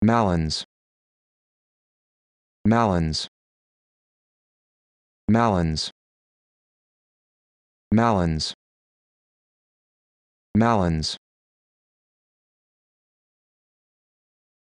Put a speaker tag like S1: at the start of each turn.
S1: Malins. Malins. Malins. Malins. Malins.